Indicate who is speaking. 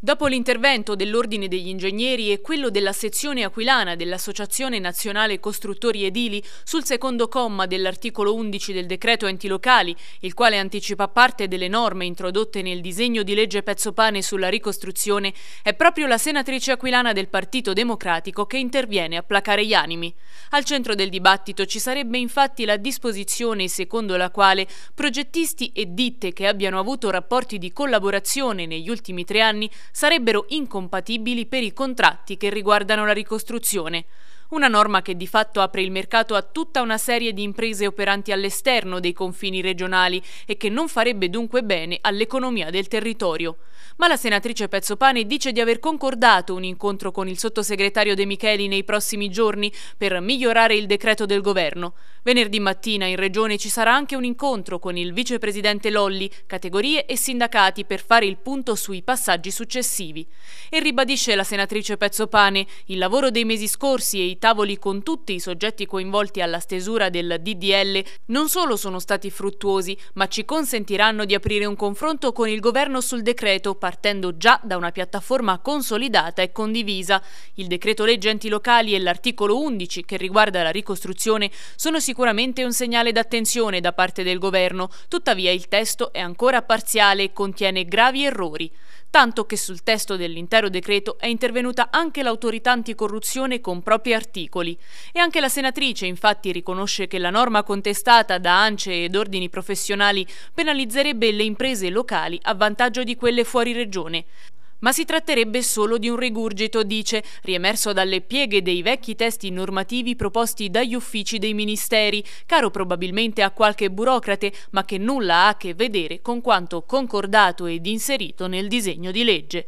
Speaker 1: Dopo l'intervento dell'Ordine degli Ingegneri e quello della sezione aquilana dell'Associazione Nazionale Costruttori Edili sul secondo comma dell'articolo 11 del decreto enti locali, il quale anticipa parte delle norme introdotte nel disegno di legge pezzo pane sulla ricostruzione, è proprio la senatrice aquilana del Partito Democratico che interviene a placare gli animi. Al centro del dibattito ci sarebbe infatti la disposizione secondo la quale progettisti e ditte che abbiano avuto rapporti di collaborazione negli ultimi tre anni sarebbero incompatibili per i contratti che riguardano la ricostruzione una norma che di fatto apre il mercato a tutta una serie di imprese operanti all'esterno dei confini regionali e che non farebbe dunque bene all'economia del territorio. Ma la senatrice Pezzopane dice di aver concordato un incontro con il sottosegretario De Micheli nei prossimi giorni per migliorare il decreto del governo. Venerdì mattina in regione ci sarà anche un incontro con il vicepresidente Lolli, categorie e sindacati per fare il punto sui passaggi successivi. E ribadisce la senatrice Pezzopane, il lavoro dei mesi scorsi e i tavoli con tutti i soggetti coinvolti alla stesura del DDL non solo sono stati fruttuosi, ma ci consentiranno di aprire un confronto con il governo sul decreto, partendo già da una piattaforma consolidata e condivisa. Il decreto legge enti locali e l'articolo 11 che riguarda la ricostruzione sono sicuramente un segnale d'attenzione da parte del governo, tuttavia il testo è ancora parziale e contiene gravi errori tanto che sul testo dell'intero decreto è intervenuta anche l'autorità anticorruzione con propri articoli. E anche la senatrice infatti riconosce che la norma contestata da ANCE ed ordini professionali penalizzerebbe le imprese locali a vantaggio di quelle fuori regione. Ma si tratterebbe solo di un rigurgito, dice, riemerso dalle pieghe dei vecchi testi normativi proposti dagli uffici dei ministeri, caro probabilmente a qualche burocrate, ma che nulla ha a che vedere con quanto concordato ed inserito nel disegno di legge.